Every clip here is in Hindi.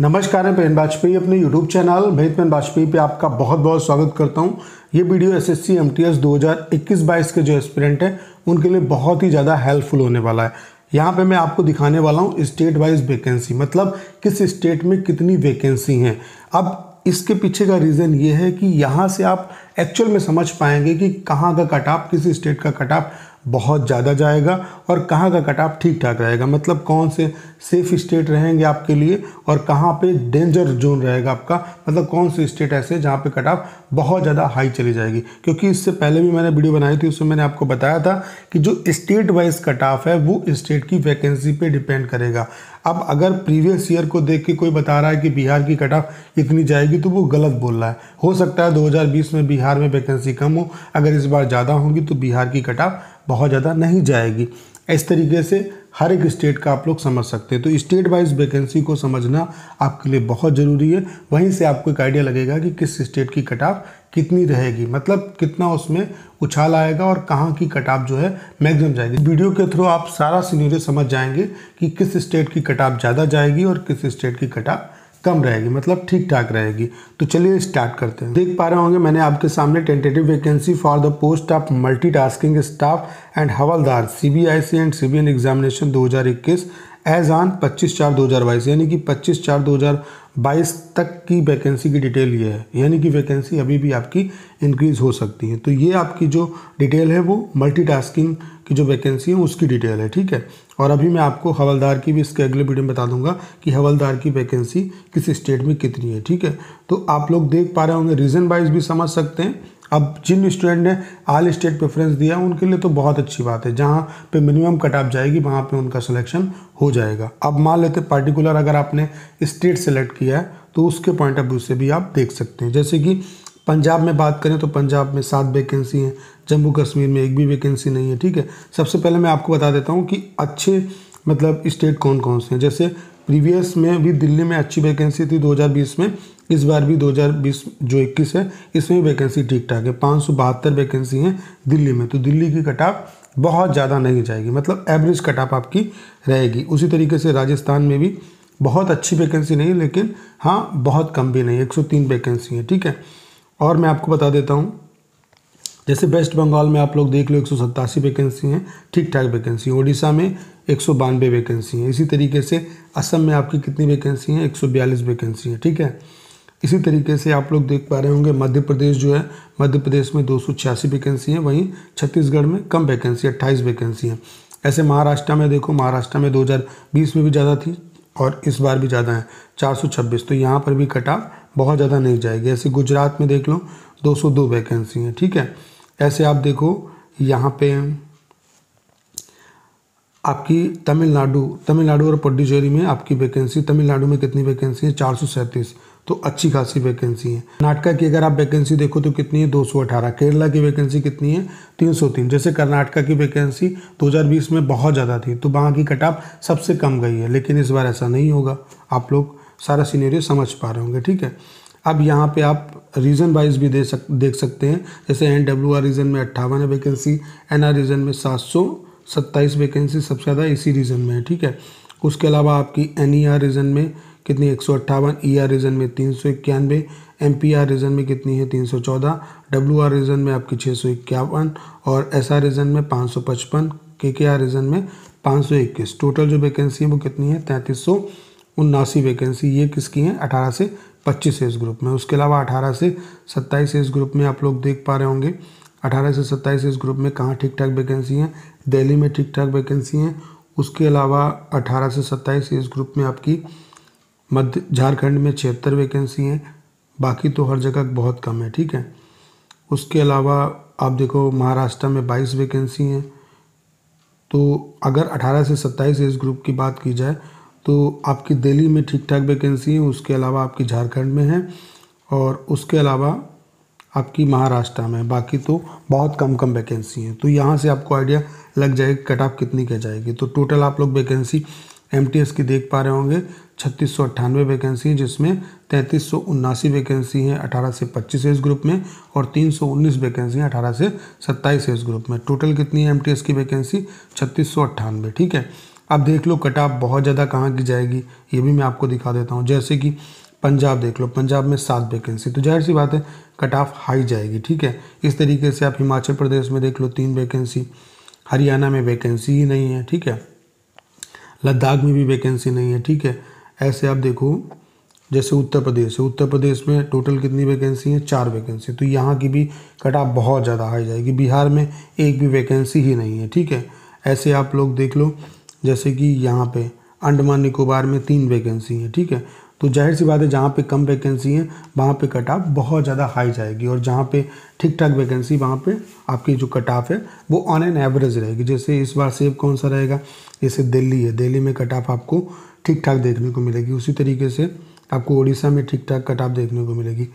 नमस्कार मैं पेन वाजपेयी अपने YouTube चैनल भेदपेन वाजपेयी पे आपका बहुत बहुत स्वागत करता हूँ ये video S S C M T S दो हज़ार इक्कीस बाईस के जो एस्पिरेंट हैं उनके लिए बहुत ही ज़्यादा हेल्पफुल होने वाला है यहाँ पे मैं आपको दिखाने वाला हूँ स्टेट वाइज वैकेंसी मतलब किस स्टेट में कितनी वैकेंसी हैं अब इसके पीछे का रीज़न ये है कि यहाँ से आप एक्चुअल में समझ पाएंगे कि कहाँ का कटाप किस स्टेट का कटाप बहुत ज़्यादा जाएगा और कहाँ का कट ऑफ ठीक ठाक रहेगा मतलब कौन से सेफ स्टेट रहेंगे आपके लिए और कहाँ पे डेंजर जोन रहेगा आपका मतलब कौन से स्टेट ऐसे जहाँ पे कट ऑफ बहुत ज़्यादा हाई चली जाएगी क्योंकि इससे पहले भी मैंने वीडियो बनाई थी उसमें मैंने आपको बताया था कि जो स्टेट वाइज कट ऑफ है वो स्टेट की वैकेंसी पर डिपेंड करेगा अब अगर प्रीवियस ईयर को देख के कोई बता रहा है कि बिहार की कट ऑफ इतनी जाएगी तो वो गलत बोल रहा है हो सकता है दो में बिहार में वैकेंसी कम हो अगर इस बार ज़्यादा होंगी तो बिहार की कट ऑफ बहुत ज़्यादा नहीं जाएगी इस तरीके से हर एक स्टेट का आप लोग समझ सकते हैं तो स्टेट वाइज वैकेंसी को समझना आपके लिए बहुत ज़रूरी है वहीं से आपको एक आइडिया लगेगा कि किस स्टेट की कट ऑफ कितनी रहेगी मतलब कितना उसमें उछाल आएगा और कहाँ की कट ऑफ जो है मैक्सिमम जाएगी वीडियो के थ्रू आप सारा सीनियर समझ जाएंगे कि किस स्टेट की कट ऑफ ज़्यादा जाएगी और किस स्टेट की कट ऑफ कम रहेगी मतलब ठीक ठाक रहेगी तो चलिए स्टार्ट करते हैं देख पा रहे होंगे मैंने आपके सामने tentative vacancy for the post of multitasking staff and हवलदार C B I C and C B N examination दो हज़ार इक्कीस एज ऑन पच्चीस चार दो हज़ार बाईस यानी कि पच्चीस चार दो हज़ार बाईस तक की वैकेंसी की डिटेल ये है यानी कि वैकेंसी अभी भी आपकी इंक्रीज़ हो सकती है तो ये आपकी जो डिटेल है वो मल्टीटास्किंग की जो वैकेंसी है उसकी डिटेल है ठीक है और अभी मैं आपको हवलदार की भी इसके अगले वीडियो में बता दूंगा कि हवलदार की वैकेंसी किस स्टेट में कितनी है ठीक है तो आप लोग देख पा रहे होंगे रीज़न वाइज भी समझ सकते हैं अब जिन स्टूडेंट ने आल स्टेट प्रेफरेंस दिया उनके लिए तो बहुत अच्छी बात है जहाँ पे मिनिमम कट ऑफ जाएगी वहाँ पे उनका सिलेक्शन हो जाएगा अब मान लेते पर्टिकुलर अगर आपने स्टेट सेलेक्ट किया है तो उसके पॉइंट ऑफ व्यू से भी आप देख सकते हैं जैसे कि पंजाब में बात करें तो पंजाब में सात वैकेंसी हैं जम्मू कश्मीर में एक भी वैकेंसी नहीं है ठीक है सबसे पहले मैं आपको बता देता हूँ कि अच्छे मतलब स्टेट कौन कौन से हैं जैसे प्रीवियस में भी दिल्ली में अच्छी वैकेंसी थी 2020 में इस बार भी 2020 जो 21 है इसमें वैकेंसी ठीक ठाक है पाँच वैकेंसी हैं दिल्ली में तो दिल्ली की कटाप बहुत ज़्यादा नहीं जाएगी मतलब एवरेज कटाप आपकी रहेगी उसी तरीके से राजस्थान में भी बहुत अच्छी वैकेंसी नहीं लेकिन हाँ बहुत कम भी नहीं 103 वैकेंसी है ठीक है और मैं आपको बता देता हूँ जैसे वेस्ट बंगाल में आप लोग देख लो एक वैकेंसी हैं ठीक ठाक वैकेंसी उड़ीसा में एक वैकेंसी हैं इसी तरीके से असम में आपकी कितनी वैकेंसी हैं एक वैकेंसी हैं ठीक है इसी तरीके से आप लोग देख पा रहे होंगे मध्य प्रदेश जो है मध्य प्रदेश में दो वैकेंसी हैं वहीं छत्तीसगढ़ में कम वैकेंसी अट्ठाईस वैकेंसी हैं ऐसे महाराष्ट्र में देखो महाराष्ट्र में 2020 में भी ज़्यादा थी और इस बार भी ज़्यादा है 426 तो यहाँ पर भी कटाव बहुत ज़्यादा नहीं जाएगी ऐसे गुजरात में देख लो 202 वैकेंसी हैं ठीक है ऐसे आप देखो यहाँ पे आपकी तमिलनाडु तमिलनाडु और पुडुचेरी में आपकी वैकेंसी तमिलनाडु में कितनी वैकेंसी है चार तो अच्छी खासी वैकेंसी है कर्नाटका की अगर आप वैकेंसी देखो तो कितनी है दो केरला की वैकेंसी कितनी है 303 जैसे कर्नाटका की वैकेंसी 2020 में बहुत ज़्यादा थी तो वहाँ की कटाप सबसे कम गई है लेकिन इस बार ऐसा नहीं होगा आप लोग सारा सीनेरियो समझ पा रहे होंगे ठीक है अब यहाँ पे आप रीजन वाइज भी दे सक देख सकते हैं जैसे एन डब्ल्यू आर रीजन में अट्ठावन है वैकेंसी एन आर रीजन में सात सौ सत्ताईस वैकेंसी सबसे ज़्यादा इसी रीजन में है ठीक है उसके अलावा आपकी एन ई आर रीजन में कितनी एक सौ अट्ठावन ई आर रीजन में तीन सौ इक्यानवे एम पी आर रीजन में कितनी है तीन सौ चौदह डब्ल्यू आर रीजन में आपकी छः सौ इक्यावन और एस आर रीजन में पाँच सौ पचपन के के आर रीजन में पाँच सौ इक्कीस टोटल जो वैकेंसी है वो कितनी है तैंतीस सौ उन्नासी वैकेंसी ये किसकी हैं अठारह से पच्चीस एज ग्रुप में उसके अलावा अठारह से सत्ताईस एज ग्रुप में आप लोग देख पा रहे होंगे अठारह से सत्ताईस एज ग्रुप में कहाँ ठीक ठाक वैकेंसी हैं दिल्ली में ठीक ठाक वैकेंसी हैं उसके अलावा अठारह से सत्ताईस एज ग्रुप में आपकी मध्य झारखंड में छिहत्तर वैकेंसी हैं बाकी तो हर जगह बहुत कम है ठीक है उसके अलावा आप देखो महाराष्ट्र में बाईस वैकेंसी हैं तो अगर अठारह से सत्ताईस एज ग्रुप की बात की जाए तो आपकी दिल्ली में ठीक ठाक वैकेंसी हैं उसके अलावा आपकी झारखंड में हैं और उसके अलावा आपकी महाराष्ट्र में बाकी तो बहुत कम कम वैकेंसी हैं तो यहाँ से आपको आइडिया लग जाएगा कट ऑफ कितनी कह जाएगी तो टोटल आप लोग वैकेंसी एम की देख पा रहे होंगे छत्तीस सौ अट्ठानवे वैकेंसी हैं जिसमें तैंतीस सौ उन्नासी वैकेंसी हैं अठारह से पच्चीस एज ग्रुप में और तीन सौ उन्नीस वैकेंसी हैं अठारह से सत्ताईस एज ग्रुप में टोटल कितनी है एम की वैकेंसी छत्तीस सौ अट्ठानवे ठीक है अब देख लो कट ऑफ बहुत ज़्यादा कहाँ की जाएगी ये भी मैं आपको दिखा देता हूँ जैसे कि पंजाब देख लो पंजाब में सात वैकेंसी तो जाहिर सी बात है कट ऑफ हाई जाएगी ठीक है इस तरीके से आप हिमाचल प्रदेश में देख लो तीन वैकेंसी हरियाणा में वैकेंसी ही नहीं है ठीक है लद्दाख में भी वैकेंसी नहीं है ठीक है ऐसे आप देखो जैसे उत्तर प्रदेश है उत्तर प्रदेश में टोटल कितनी वैकेंसी है चार वैकेंसी तो यहाँ की भी कटाव बहुत ज़्यादा हाई जाएगी बिहार में एक भी वैकेंसी ही नहीं है ठीक है ऐसे आप लोग देख लो जैसे कि यहाँ पे अंडमान निकोबार में तीन वैकेंसी हैं ठीक है तो जाहिर सी बात है जहाँ पे कम वैकेंसी है वहाँ पे कट ऑफ बहुत ज़्यादा हाई जाएगी और जहाँ पे ठीक ठाक वैकेंसी वहाँ पे आपकी जो कट ऑफ है वो ऑन एन एवरेज रहेगी जैसे इस बार सेब कौन सा रहेगा जैसे दिल्ली है दिल्ली में कट ऑफ आपको ठीक ठाक देखने को मिलेगी उसी तरीके से आपको उड़ीसा में ठीक ठाक कट ऑफ देखने को मिलेगी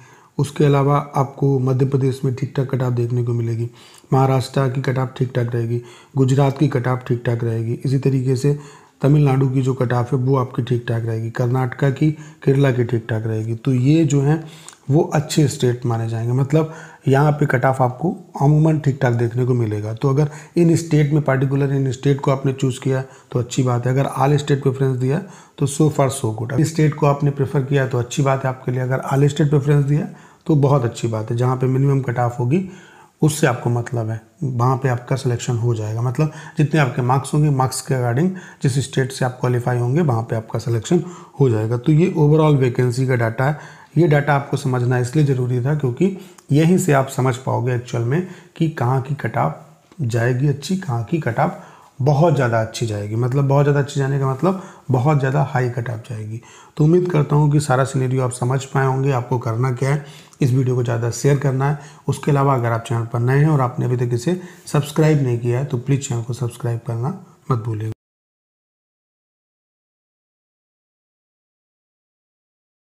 उसके अलावा आपको मध्य प्रदेश में ठीक ठाक कट ऑफ देखने को मिलेगी महाराष्ट्र की कट ऑफ ठीक ठाक रहेगी गुजरात की कट ऑफ ठीक ठाक रहेगी इसी तरीके से तमिलनाडु की जो कट ऑफ है वो आपकी ठीक ठाक रहेगी कर्नाटका की केरला की ठीक ठाक रहेगी तो ये जो हैं वो अच्छे स्टेट माने जाएंगे मतलब यहाँ पे कट ऑफ आपको अमूमन ठीक ठाक देखने को मिलेगा तो अगर इन स्टेट में पार्टिकुलर इन स्टेट को आपने चूज़ किया तो अच्छी बात है अगर आल स्टेट प्रेफरेंस दिया तो सो फार सो गुड अगर स्टेट को आपने प्रेफर किया तो अच्छी बात है आपके लिए अगर आल स्टेट प्रेफरेंस दिया तो बहुत अच्छी बात है जहाँ पे मिनिमम कट ऑफ होगी उससे आपको मतलब है वहाँ पे आपका सिलेक्शन हो जाएगा मतलब जितने आपके मार्क्स होंगे मार्क्स के अकॉर्डिंग जिस स्टेट से आप क्वालिफाई होंगे वहाँ पे आपका सिलेक्शन हो जाएगा तो ये ओवरऑल वैकेंसी का डाटा है ये डाटा आपको समझना इसलिए ज़रूरी था क्योंकि यहीं से आप समझ पाओगे एक्चुअल में कि कहाँ की कटाप जाएगी अच्छी कहाँ की कटाप बहुत ज़्यादा अच्छी जाएगी मतलब बहुत ज़्यादा अच्छी जाने का मतलब बहुत ज़्यादा हाई कट आप जाएगी तो उम्मीद करता हूँ कि सारा सीनेरियो आप समझ पाए होंगे आपको करना क्या है इस वीडियो को ज़्यादा शेयर करना है उसके अलावा अगर आप चैनल पर नए हैं और आपने अभी तक इसे सब्सक्राइब नहीं किया है तो प्लीज़ चैनल को सब्सक्राइब करना मत भूलिएगा